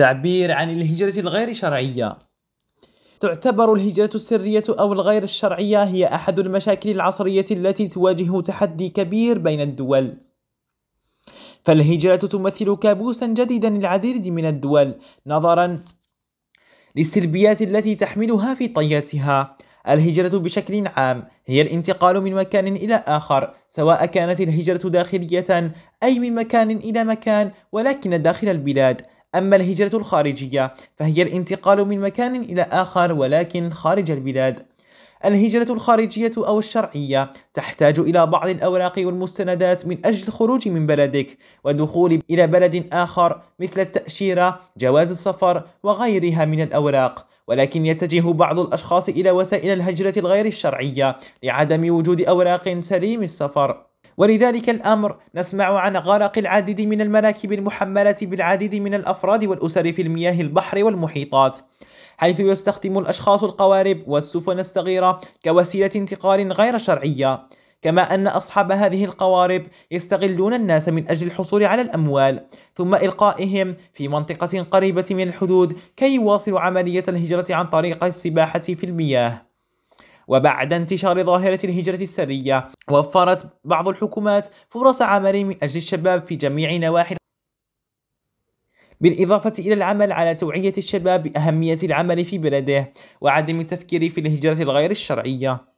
تعبير عن الهجرة الغير شرعية تعتبر الهجرة السرية أو الغير الشرعية هي أحد المشاكل العصرية التي تواجه تحدي كبير بين الدول فالهجرة تمثل كابوسا جديدا للعديد من الدول نظرا للسلبيات التي تحملها في طياتها الهجرة بشكل عام هي الانتقال من مكان إلى آخر سواء كانت الهجرة داخلية أي من مكان إلى مكان ولكن داخل البلاد أما الهجرة الخارجية فهي الانتقال من مكان إلى آخر ولكن خارج البلاد الهجرة الخارجية أو الشرعية تحتاج إلى بعض الأوراق والمستندات من أجل الخروج من بلدك ودخول إلى بلد آخر مثل التأشيرة، جواز السفر وغيرها من الأوراق ولكن يتجه بعض الأشخاص إلى وسائل الهجرة الغير الشرعية لعدم وجود أوراق سليم السفر ولذلك الأمر نسمع عن غرق العديد من المراكب المحملة بالعديد من الأفراد والأسر في المياه البحر والمحيطات حيث يستخدم الأشخاص القوارب والسفن الصغيرة كوسيلة انتقال غير شرعية كما أن أصحاب هذه القوارب يستغلون الناس من أجل الحصول على الأموال ثم إلقائهم في منطقة قريبة من الحدود كي يواصلوا عملية الهجرة عن طريق السباحة في المياه وبعد انتشار ظاهرة الهجرة السرية وفرت بعض الحكومات فرص عمل من أجل الشباب في جميع نواحي بالإضافة إلى العمل على توعية الشباب بأهمية العمل في بلده وعدم التفكير في الهجرة الغير الشرعية